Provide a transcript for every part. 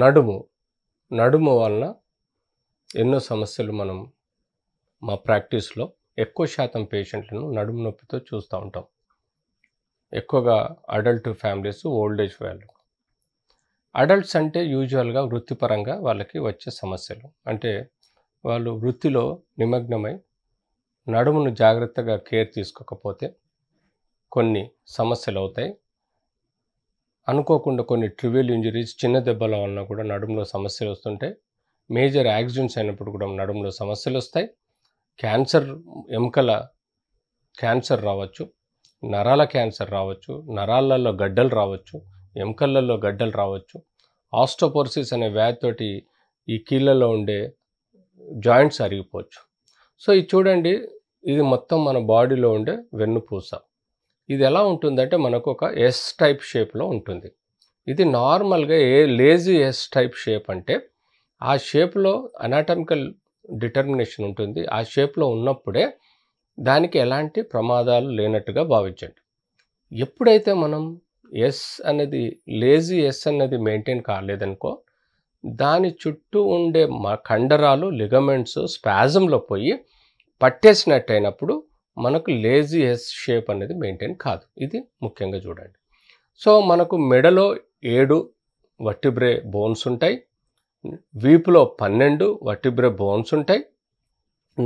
నడుము నడుము వలన ఎన్నో సమస్యలు మనం మా ప్రాక్టీస్లో ఎక్కువ శాతం పేషెంట్లను నడుము నొప్పితో చూస్తూ ఉంటాం ఎక్కువగా అడల్ట్ ఫ్యామిలీస్ ఓల్డ్ ఏజ్ వాళ్ళు అడల్ట్స్ అంటే యూజువల్గా వృత్తిపరంగా వాళ్ళకి వచ్చే సమస్యలు అంటే వాళ్ళు వృత్తిలో నిమగ్నమై నడుమును జాగ్రత్తగా కేర్ తీసుకోకపోతే కొన్ని సమస్యలు అవుతాయి అనుకోకుండా కొన్ని ట్రివియల్ ఇంజరీస్ చిన్న దెబ్బల వలన కూడా నడుములో సమస్యలు వస్తుంటాయి మేజర్ యాక్సిడెంట్స్ అయినప్పుడు కూడా నడుములో సమస్యలు వస్తాయి క్యాన్సర్ ఎముకల క్యాన్సర్ రావచ్చు నరాల క్యాన్సర్ రావచ్చు నరాలలో గడ్డలు రావచ్చు ఎముకలలో గడ్డలు రావచ్చు ఆస్టోపోర్సిస్ అనే వ్యాధితోటి ఈ కీళ్ళలో ఉండే జాయింట్స్ అరిగిపోవచ్చు సో ఇది చూడండి ఇది మొత్తం మన బాడీలో ఉండే వెన్నుపూస ఇది ఎలా ఉంటుందంటే మనకు ఒక ఎస్ టైప్ షేప్లో ఉంటుంది ఇది నార్మల్గా a lazy S type shape అంటే ఆ షేప్లో అనాటమికల్ డిటర్మినేషన్ ఉంటుంది ఆ షేప్లో ఉన్నప్పుడే దానికి ఎలాంటి ప్రమాదాలు లేనట్టుగా భావించండి ఎప్పుడైతే మనం ఎస్ అనేది లేజీ ఎస్ అనేది మెయింటైన్ కాలేదనుకో దాని చుట్టూ ఉండే మా కండరాలు లిగమెంట్స్ స్పాజంలో పోయి పట్టేసినట్టయినప్పుడు మనకు లేజీ ఎస్ షేప్ అనేది మెయింటైన్ కాదు ఇది ముఖ్యంగా చూడండి సో మనకు మెడలో ఏడు వట్టిబ్రే బోన్స్ ఉంటాయి వీపులో పన్నెండు వట్టిబ్రే బోన్స్ ఉంటాయి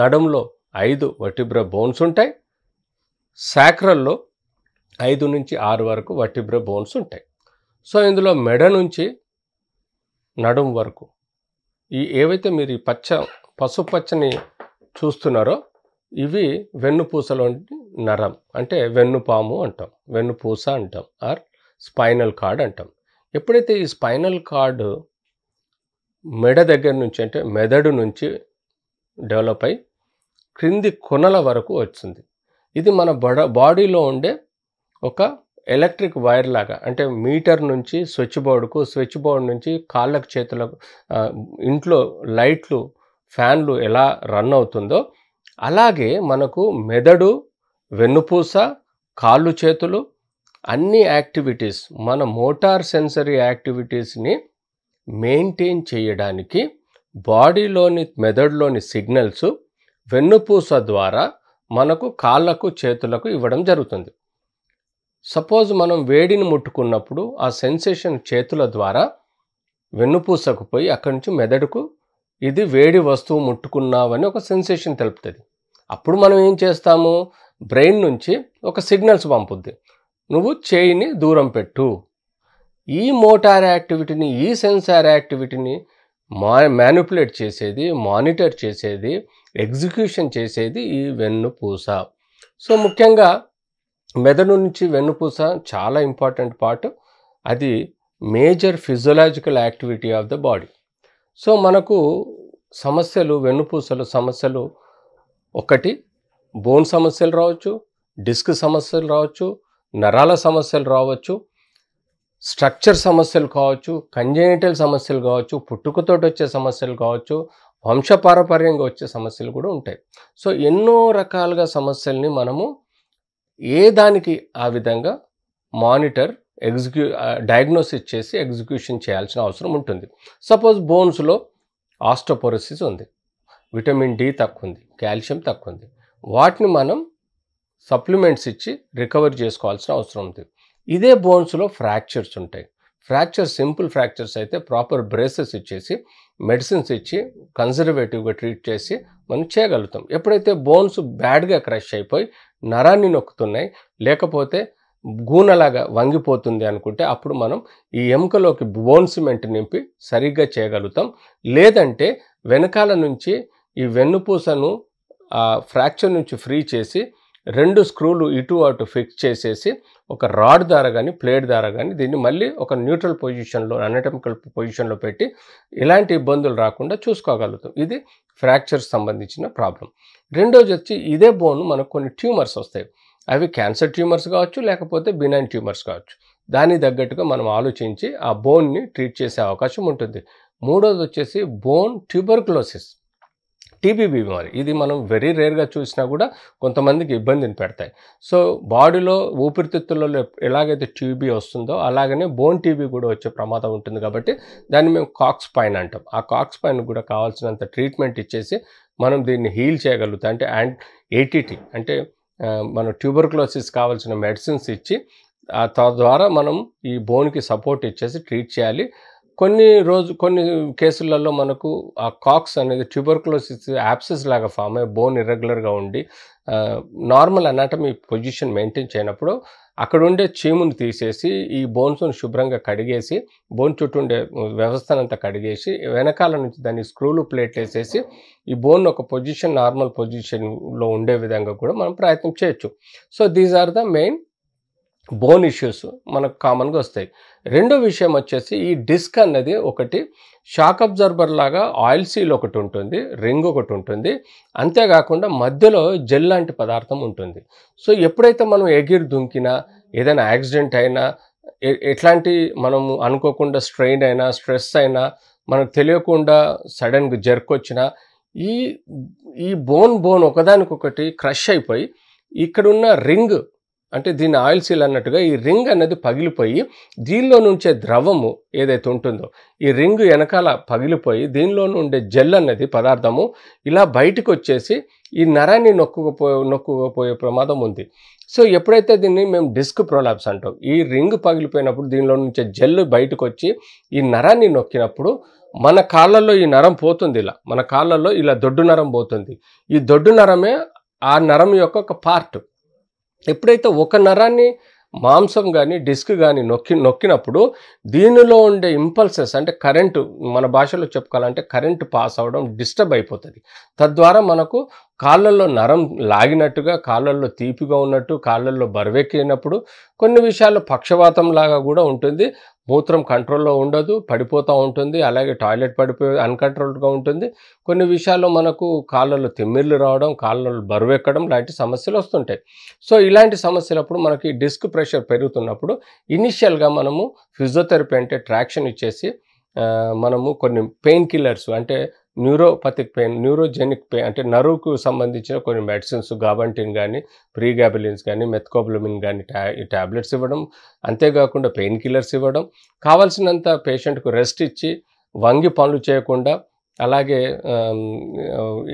నడుంలో ఐదు వట్టిబ్రే బోన్స్ ఉంటాయి శాక్రల్లో ఐదు నుంచి ఆరు వరకు వట్టిబ్రే బోన్స్ ఉంటాయి సో ఇందులో మెడ నుంచి నడుం వరకు ఈ ఏవైతే మీరు ఈ పచ్చ పచ్చని చూస్తున్నారో ఇవి వెన్నుపూసలోని నరం అంటే వెన్నుపాము అంటాం వెన్నుపూస అంటాం ఆర్ స్పైనల్ కార్డ్ అంటాం ఎప్పుడైతే ఈ స్పైనల్ కార్డు మెడ దగ్గర నుంచి అంటే మెదడు నుంచి డెవలప్ అయి క్రింది కొనల వరకు వచ్చింది ఇది మన బడ బాడీలో ఉండే ఒక ఎలక్ట్రిక్ వైర్ లాగా అంటే మీటర్ నుంచి స్విచ్ బోర్డుకు స్విచ్ బోర్డ్ నుంచి కాళ్ళకు చేతులకు ఇంట్లో లైట్లు ఫ్యాన్లు ఎలా రన్ అవుతుందో అలాగే మనకు మెదడు వెన్నుపూస కాళ్ళు చేతులు అన్ని యాక్టివిటీస్ మన మోటార్ సెన్సరీ యాక్టివిటీస్ని మెయింటైన్ చేయడానికి బాడీలోని మెదడులోని సిగ్నల్స్ వెన్నుపూస ద్వారా మనకు కాళ్ళకు చేతులకు ఇవ్వడం జరుగుతుంది సపోజ్ మనం వేడిని ముట్టుకున్నప్పుడు ఆ సెన్సేషన్ చేతుల ద్వారా వెన్నుపూసకు పోయి అక్కడి నుంచి మెదడుకు ఇది వేడి వస్తువు ముట్టుకున్నావని ఒక సెన్సేషన్ తెలుపుతుంది అప్పుడు మనం ఏం చేస్తాము బ్రెయిన్ నుంచి ఒక సిగ్నల్స్ పంపుద్ది నువ్వు చేయిని దూరం పెట్టు ఈ మోటార్ యాక్టివిటీని ఈ సెన్సార్ యాక్టివిటీని మా మ్యానిపులేట్ చేసేది మానిటర్ చేసేది ఎగ్జిక్యూషన్ చేసేది ఈ వెన్నుపూస సో ముఖ్యంగా మెదడు నుంచి వెన్నుపూస చాలా ఇంపార్టెంట్ పార్ట్ అది major physiological activity of the body so మనకు సమస్యలు వెన్నుపూసలు సమస్యలు ఒకటి బోన్ సమస్యలు రావచ్చు డిస్క్ సమస్యలు రావచ్చు నరాల సమస్యలు రావచ్చు స్ట్రక్చర్ సమస్యలు కావచ్చు కంజెనిటల్ సమస్యలు కావచ్చు పుట్టుకతోటి వచ్చే సమస్యలు కావచ్చు వంశపారపర్యంగా వచ్చే సమస్యలు కూడా ఉంటాయి సో ఎన్నో రకాలుగా సమస్యల్ని మనము ఏ దానికి ఆ విధంగా మానిటర్ ఎగ్జిక్యూ డయాగ్నోసిస్ చేసి ఎగ్జిక్యూషన్ చేయాల్సిన అవసరం ఉంటుంది సపోజ్ బోన్స్లో ఆస్టోపోరసిస్ ఉంది విటమిన్ డి తక్కువ ఉంది కాల్షియం తక్కువ ఉంది వాటిని మనం సప్లిమెంట్స్ ఇచ్చి రికవర్ చేసుకోవాల్సిన అవసరం ఉంది ఇదే బోన్స్లో ఫ్రాక్చర్స్ ఉంటాయి ఫ్రాక్చర్ సింపుల్ ఫ్రాక్చర్స్ అయితే ప్రాపర్ బ్రేసెస్ ఇచ్చేసి మెడిసిన్స్ ఇచ్చి కన్జర్వేటివ్గా ట్రీట్ చేసి మనం చేయగలుగుతాం ఎప్పుడైతే బోన్స్ బ్యాడ్గా క్రష్ అయిపోయి నరాన్ని నొక్కుతున్నాయి లేకపోతే గూనలాగా వంగిపోతుంది అనుకుంటే అప్పుడు మనం ఈ ఎముకలోకి బోన్ సిమెంట్ నింపి సరిగ్గా చేయగలుగుతాం లేదంటే వెనకాల నుంచి ఈ వెన్నుపూసను ఫ్రాక్చర్ నుంచి ఫ్రీ చేసి రెండు స్క్రూలు ఇటు అటు ఫిక్స్ చేసేసి ఒక రాడ్ ద్వారా కానీ ప్లేట్ ద్వారా కానీ దీన్ని మళ్ళీ ఒక న్యూట్రల్ పొజిషన్లో అనటమికల్ పొజిషన్లో పెట్టి ఇలాంటి ఇబ్బందులు రాకుండా చూసుకోగలుగుతాం ఇది ఫ్రాక్చర్ సంబంధించిన ప్రాబ్లం రెండోది వచ్చి ఇదే బోన్ మనకు కొన్ని ట్యూమర్స్ వస్తాయి అవి క్యాన్సర్ ట్యూమర్స్ కావచ్చు లేకపోతే బినైన్ ట్యూమర్స్ కావచ్చు దాన్ని తగ్గట్టుగా మనం ఆలోచించి ఆ బోన్ని ట్రీట్ చేసే అవకాశం ఉంటుంది మూడోది వచ్చేసి బోన్ ట్యూబర్క్లోసిస్ టీబీ బీమారి ఇది మనం వెరీ రేర్గా చూసినా కూడా కొంతమందికి ఇబ్బందిని పెడతాయి సో బాడీలో ఊపిరితిత్తులలో ఎలాగైతే టీబీ వస్తుందో అలాగనే బోన్ టీబీ కూడా వచ్చే ప్రమాదం ఉంటుంది కాబట్టి దాన్ని మేము కాక్స్ పైన్ అంటాం ఆ కాక్స్ పైన్ కూడా కావాల్సినంత ట్రీట్మెంట్ ఇచ్చేసి మనం దీన్ని హీల్ చేయగలుగుతాం అంటే యాంట్ ఏటీటీ అంటే మన ట్యూబర్కులోసిస్ కావాల్సిన మెడిసిన్స్ ఇచ్చి తద్వారా మనం ఈ బోన్కి సపోర్ట్ ఇచ్చేసి ట్రీట్ చేయాలి కొన్ని రోజు కొన్ని కేసులలో మనకు ఆ కాక్స్ అనేది ట్యూబర్కులోసిస్ యాప్సెస్ లాగా ఫామ్ అయ్యి బోన్ ఇర్రెగ్యులర్గా ఉండి నార్మల్ అనాటమీ పొజిషన్ మెయింటైన్ చేయనప్పుడు అక్కడ ఉండే చీమును తీసేసి ఈ బోన్స్ను శుభ్రంగా కడిగేసి బోన్ చుట్టూ ఉండే వ్యవస్థనంతా కడిగేసి వెనకాల నుంచి దాన్ని స్క్రూలు ప్లేట్లు వేసేసి ఈ బోన్ ఒక పొజిషన్ నార్మల్ పొజిషన్లో ఉండే విధంగా కూడా మనం ప్రయత్నం చేయొచ్చు so these are the main bone issues మనకు కామన్గా వస్తాయి రెండో విషయం వచ్చేసి ఈ డిస్క్ అన్నది ఒకటి షాక్ అబ్జర్బర్ లాగా ఆయిల్ సీల్ ఒకటి ఉంటుంది రింగ్ ఒకటి ఉంటుంది అంతేకాకుండా మధ్యలో జెల్ లాంటి పదార్థం ఉంటుంది సో ఎప్పుడైతే మనం ఎగిరి దుంకినా ఏదైనా యాక్సిడెంట్ అయినా ఎట్లాంటి మనము అనుకోకుండా స్ట్రెయిన్ అయినా స్ట్రెస్ అయినా మనకు తెలియకుండా సడన్గా జర్క్ వచ్చినా ఈ ఈ బోన్ బోన్ ఒకదానికొకటి క్రష్ అయిపోయి ఇక్కడున్న రింగ్ అంటే దీన్ని ఆయిల్ సీల్ అన్నట్టుగా ఈ రింగ్ అనేది పగిలిపోయి దీనిలో నుంచే ద్రవము ఏదైతే ఉంటుందో ఈ రింగ్ వెనకాల పగిలిపోయి దీనిలో ఉండే జెల్ అన్నది పదార్థము ఇలా బయటకు వచ్చేసి ఈ నరాన్ని నొక్కుపో నొక్కుపోయే ప్రమాదం ఉంది సో ఎప్పుడైతే దీన్ని మేము డిస్క్ ప్రొలాప్స్ అంటాం ఈ రింగ్ పగిలిపోయినప్పుడు దీనిలో నుంచే జెల్ బయటకు వచ్చి ఈ నరాన్ని నొక్కినప్పుడు మన కాళ్ళల్లో ఈ నరం పోతుంది ఇలా మన కాళ్ళల్లో ఇలా దొడ్డు నరం పోతుంది ఈ దొడ్డు నరమే ఆ నరం యొక్క ఒక పార్ట్ ఎప్పుడైతే ఒక నరాన్ని మాంసం కానీ డిస్క్ కానీ నొక్కి నొక్కినప్పుడు దీనిలో ఉండే ఇంపల్సెస్ అంటే కరెంటు మన భాషలో చెప్పుకోవాలంటే కరెంటు పాస్ అవ్వడం డిస్టర్బ్ అయిపోతుంది తద్వారా మనకు కాళ్ళల్లో నరం లాగినట్టుగా కాళ్ళల్లో తీపిగా ఉన్నట్టు కాళ్ళల్లో బరువెక్కినప్పుడు కొన్ని విషయాలు పక్షవాతం లాగా కూడా ఉంటుంది మూత్రం కంట్రోల్లో ఉండదు పడిపోతూ ఉంటుంది అలాగే టాయిలెట్ పడిపోయి అన్కంట్రోల్డ్గా ఉంటుంది కొన్ని విషయాల్లో మనకు కాళ్ళలో తిమ్మిర్లు రావడం కాళ్ళల్లో బరువెక్కడం లాంటి సమస్యలు వస్తుంటాయి సో ఇలాంటి సమస్యలప్పుడు మనకి డిస్క్ ప్రెషర్ పెరుగుతున్నప్పుడు ఇనిషియల్గా మనము ఫిజియోథెరపీ అంటే ట్రాక్షన్ ఇచ్చేసి మనము కొన్ని పెయిన్ కిల్లర్స్ అంటే న్యూరోపతిక్ పెయిన్ న్యూరోజెనిక్ పెయిన్ అంటే నరువుకు సంబంధించిన కొన్ని మెడిసిన్స్ గాబంటిన్ కానీ ప్రీగాబిలిన్స్ కానీ మెత్కోబ్లమిన్ కానీ ట్యా ట్యాబ్లెట్స్ ఇవ్వడం అంతేకాకుండా పెయిన్ కిల్లర్స్ ఇవ్వడం కావాల్సినంత పేషెంట్కు రెస్ట్ ఇచ్చి వంగి పనులు చేయకుండా అలాగే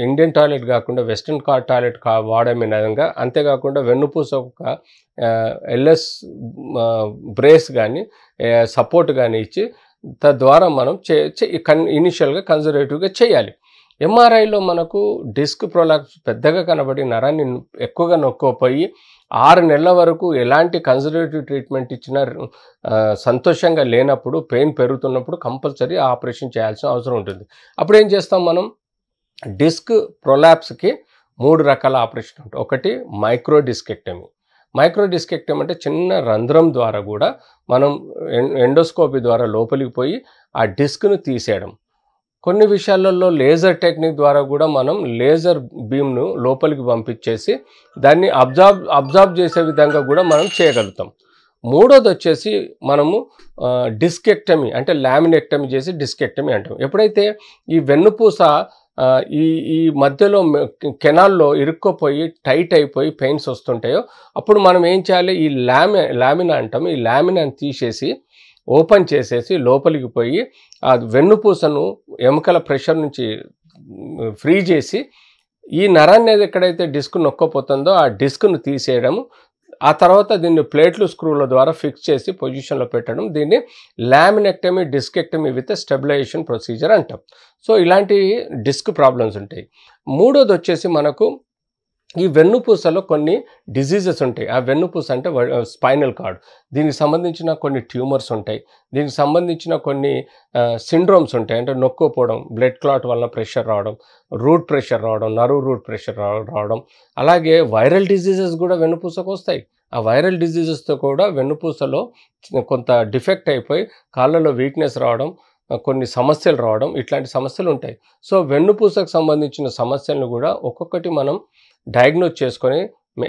ఇండియన్ టాయిలెట్ కాకుండా వెస్ట్రన్ కా టాయిలెట్ కా వాడమే విధంగా అంతేకాకుండా వెన్నుపూస ఒక ఎల్ఎస్ బ్రేస్ కానీ సపోర్ట్ కానీ ఇచ్చి తద్వారా మనం చే కన్ ఇనిషియల్గా కన్జర్వేటివ్గా చేయాలి ఎంఆర్ఐలో మనకు డిస్క్ ప్రొలాక్స్ పెద్దగా కనబడి నరాన్ని ఎక్కువగా నొక్కపోయి ఆరు నెలల వరకు ఎలాంటి కన్జర్వేటివ్ ట్రీట్మెంట్ ఇచ్చినా సంతోషంగా లేనప్పుడు పెయిన్ పెరుగుతున్నప్పుడు కంపల్సరీ ఆపరేషన్ చేయాల్సిన అవసరం ఉంటుంది అప్పుడు ఏం చేస్తాం మనం డిస్క్ ప్రొలాప్స్కి మూడు రకాల ఆపరేషన్ ఉంటాయి ఒకటి మైక్రో డిస్కెక్టమీ మైక్రో అంటే చిన్న రంధ్రం ద్వారా కూడా మనం ఎండోస్కోపీ ద్వారా లోపలికి పోయి ఆ డిస్క్ను తీసేయడం కొన్ని విషయాలలో లేజర్ టెక్నిక్ ద్వారా కూడా మనం లేజర్ బీమ్ను లోపలికి పంపించేసి దాన్ని అబ్జార్బ్ అబ్జార్బ్ చేసే విధంగా కూడా మనం చేయగలుగుతాం మూడోది వచ్చేసి మనము డిస్కెక్టమీ అంటే లామినెక్టమీ చేసి డిస్కెక్టమీ అంటాం ఎప్పుడైతే ఈ వెన్నుపూస ఈ ఈ మధ్యలో కెనాల్లో ఇరుక్కుపోయి టైట్ అయిపోయి పెయిన్స్ వస్తుంటాయో అప్పుడు మనం ఏం చేయాలి ఈ లామి లామినా అంటాం ఈ లామినాని తీసేసి ఓపెన్ చేసేసి లోపలికి పోయి ఆ వెన్నుపూసను ఎముకల ప్రెషర్ నుంచి ఫ్రీ చేసి ఈ నరాన్ని ఎక్కడైతే డిస్క్ నొక్కపోతుందో ఆ డిస్క్ను తీసేయడము ఆ తర్వాత దీన్ని ప్లేట్లు స్క్రూల ద్వారా ఫిక్స్ చేసి పొజిషన్లో పెట్టడం దీన్ని laminectomy discectomy with stabilization procedure అంటాం సో ఇలాంటి డిస్క్ ప్రాబ్లమ్స్ ఉంటాయి మూడోది వచ్చేసి మనకు ఈ వెన్నుపూసలో కొన్ని డిజీజెస్ ఉంటాయి ఆ వెన్నుపూస అంటే స్పైనల్ కార్డ్ దీనికి సంబంధించిన కొన్ని ట్యూమర్స్ ఉంటాయి దీనికి సంబంధించిన కొన్ని సిండ్రోమ్స్ ఉంటాయి అంటే నొక్కుపోవడం బ్లడ్ క్లాట్ వలన ప్రెషర్ రావడం రూట్ ప్రెషర్ రావడం నరువు రూట్ ప్రెషర్ రావడం అలాగే వైరల్ డిజీజెస్ కూడా వెన్నుపూసకు వస్తాయి ఆ వైరల్ డిజీజెస్తో కూడా వెన్నుపూసలో కొంత డిఫెక్ట్ అయిపోయి కాళ్ళలో వీక్నెస్ రావడం కొన్ని సమస్యలు రావడం ఇట్లాంటి సమస్యలు ఉంటాయి సో వెన్నుపూసకు సంబంధించిన సమస్యలను కూడా ఒక్కొక్కటి మనం డయాగ్నోజ్ చేసుకొని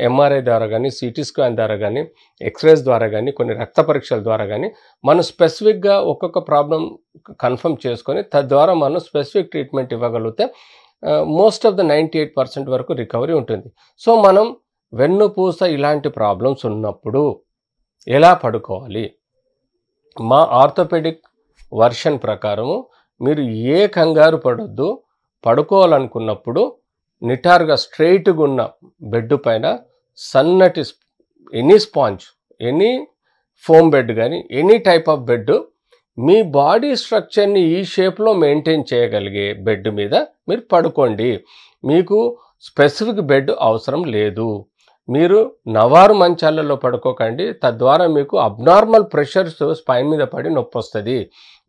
ఎంఆర్ఐ ద్వారా కానీ సిటీ స్కాన్ ద్వారా కానీ ఎక్స్రేస్ ద్వారా కానీ కొన్ని రక్త పరీక్షల ద్వారా కానీ మనం స్పెసిఫిక్గా ఒక్కొక్క ప్రాబ్లం కన్ఫర్మ్ చేసుకొని తద్వారా మనం స్పెసిఫిక్ ట్రీట్మెంట్ ఇవ్వగలిగితే most of the ninety eight percent వరకు రికవరీ ఉంటుంది సో మనం వెన్నుపూస ఇలాంటి ప్రాబ్లమ్స్ ఉన్నప్పుడు ఎలా పడుకోవాలి మా ఆర్థోపెడిక్ వర్షన్ ప్రకారము మీరు ఏ కంగారు పడొద్దు పడుకోవాలనుకున్నప్పుడు నిటారుగా స్ట్రైట్గా ఉన్న బెడ్ పైన సన్నటి any sponge any foam bed కానీ ఎనీ టైప్ ఆఫ్ బెడ్ మీ బాడీ స్ట్రక్చర్ని ఈ షేప్లో మెయింటైన్ చేయగలిగే బెడ్ మీద మీరు పడుకోండి మీకు స్పెసిఫిక్ బెడ్ అవసరం లేదు మీరు నవారు మంచాలలో పడుకోకండి తద్వారా మీకు అబ్నార్మల్ ప్రెషర్స్ స్పైన్ మీద పడి నొప్పి వస్తుంది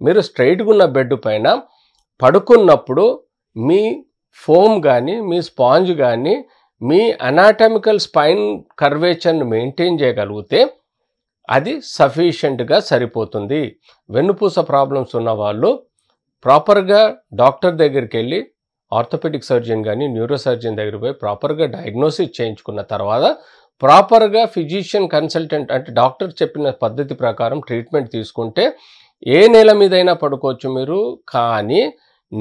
మీరు స్ట్రైట్గా ఉన్న బెడ్ పైన పడుకున్నప్పుడు మీ ఫోమ్ కానీ మీ స్పాంజ్ కానీ మీ అనాటమికల్ స్పైన్ కర్వేచర్ను మెయింటైన్ చేయగలిగితే అది సఫిషియెంట్గా సరిపోతుంది వెన్నుపూస ప్రాబ్లమ్స్ ఉన్న వాళ్ళు ప్రాపర్గా డాక్టర్ దగ్గరికి వెళ్ళి ఆర్థోపెటిక్ సర్జన్ కానీ న్యూరో సర్జన్ దగ్గర పోయి ప్రాపర్గా డయాగ్నోసిస్ చేయించుకున్న తర్వాత ప్రాపర్గా ఫిజిషియన్ కన్సల్టెంట్ అంటే డాక్టర్ చెప్పిన పద్ధతి ప్రకారం ట్రీట్మెంట్ తీసుకుంటే ఏ నెల మీదైనా పడుకోవచ్చు మీరు కానీ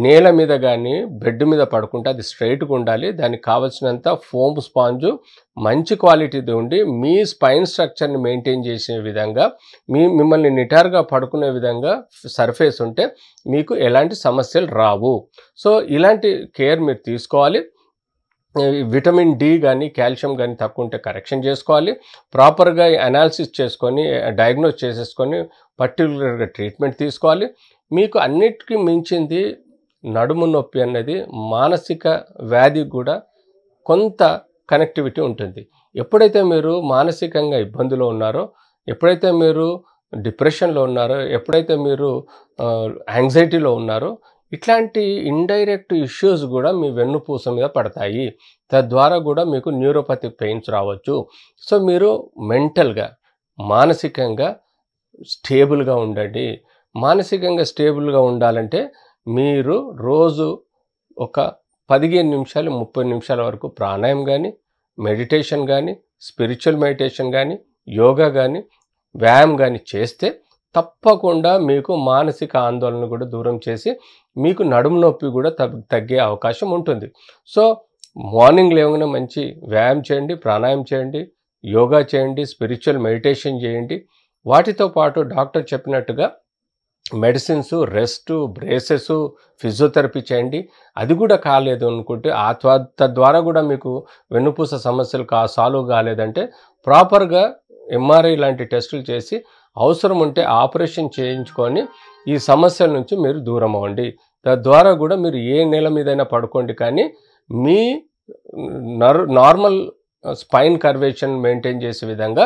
నేల మీద కానీ బెడ్ మీద పడుకుంటే అది స్ట్రైట్గా ఉండాలి దానికి కావలసినంత ఫోమ్ స్పాంజు మంచి క్వాలిటీది ఉండి మీ స్పైన్ స్ట్రక్చర్ని మెయింటైన్ చేసే విధంగా మీ మిమ్మల్ని నిటారుగా పడుకునే విధంగా సర్ఫేస్ ఉంటే మీకు ఎలాంటి సమస్యలు రావు సో ఇలాంటి కేర్ మీరు తీసుకోవాలి విటమిన్ డి కానీ కాల్షియం కానీ తక్కువ ఉంటే కరెక్షన్ చేసుకోవాలి ప్రాపర్గా అనాలిసిస్ చేసుకొని డయాగ్నోస్ చేసేసుకొని పర్టికులర్గా ట్రీట్మెంట్ తీసుకోవాలి మీకు అన్నిటికీ మించింది నడుము నొప్పి అనేది మానసిక వ్యాధి కూడా కొంత కనెక్టివిటీ ఉంటుంది ఎప్పుడైతే మీరు మానసికంగా ఇబ్బందిలో ఉన్నారో ఎప్పుడైతే మీరు డిప్రెషన్లో ఉన్నారో ఎప్పుడైతే మీరు యాంగ్జైటీలో ఉన్నారో ఇట్లాంటి ఇండైరెక్ట్ ఇష్యూస్ కూడా మీ వెన్నుపూస మీద పడతాయి తద్వారా కూడా మీకు న్యూరోపతి పెయిన్స్ రావచ్చు సో మీరు మెంటల్గా మానసికంగా స్టేబుల్గా ఉండండి మానసికంగా స్టేబుల్గా ఉండాలంటే మీరు రోజు ఒక పదిహేను నిమిషాలు ముప్పై నిమిషాల వరకు ప్రాణాయామం కానీ మెడిటేషన్ కానీ స్పిరిచువల్ మెడిటేషన్ కానీ యోగా కానీ వ్యాయామం కానీ చేస్తే తప్పకుండా మీకు మానసిక ఆందోళన కూడా దూరం చేసి మీకు నడుము నొప్పి కూడా తగ్గే అవకాశం ఉంటుంది సో మార్నింగ్ లేవగానే మంచి వ్యాయామం చేయండి ప్రాణాయామం చేయండి యోగా చేయండి స్పిరిచువల్ మెడిటేషన్ చేయండి వాటితో పాటు డాక్టర్ చెప్పినట్టుగా మెడిసిన్స్ రెస్ట్ బ్రేసెస్ ఫిజియోథెరపీ చేయండి అది కూడా కాలేదు అనుకుంటే ఆ తద్వారా కూడా మీకు వెన్నుపూస సమస్యలు కా సాల్వ్ కాలేదంటే ప్రాపర్గా ఎంఆర్ఐ లాంటి టెస్టులు చేసి అవసరం ఉంటే ఆపరేషన్ చేయించుకొని ఈ సమస్యల నుంచి మీరు దూరం అవ్వండి తద్వారా కూడా మీరు ఏ నెల మీదైనా పడుకోండి కానీ మీ నర్ నార్మల్ స్పైన్ కర్వేషన్ మెయింటైన్ చేసే విధంగా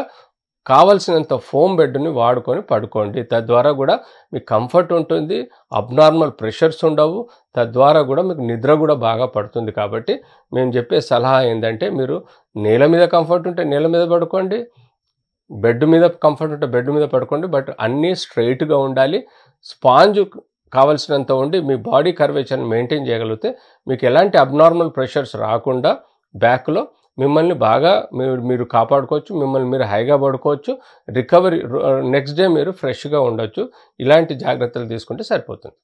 కావలసినంత ఫోమ్ బెడ్ని వాడుకొని పడుకోండి తద్వారా కూడా మీకు కంఫర్ట్ ఉంటుంది అబ్నార్మల్ ప్రెషర్స్ ఉండవు తద్వారా కూడా మీకు నిద్ర కూడా బాగా పడుతుంది కాబట్టి మేము చెప్పే సలహా ఏంటంటే మీరు నేల మీద కంఫర్ట్ ఉంటే నేల మీద పడుకోండి బెడ్ మీద కంఫర్ట్ ఉంటే బెడ్ మీద పడుకోండి బట్ అన్నీ స్ట్రైట్గా ఉండాలి స్పాంజ్ కావలసినంత ఉండి మీ బాడీ కర్వేచర్ని మెయింటైన్ చేయగలిగితే మీకు ఎలాంటి అబ్నార్మల్ ప్రెషర్స్ రాకుండా బ్యాక్లో మిమ్మల్ని బాగా మీరు మీరు కాపాడుకోవచ్చు మిమ్మల్ని మీరు హైగా పడుకోవచ్చు రికవరీ నెక్స్ట్ డే మీరు ఫ్రెష్గా ఉండొచ్చు ఇలాంటి జాగ్రత్తలు తీసుకుంటే సరిపోతుంది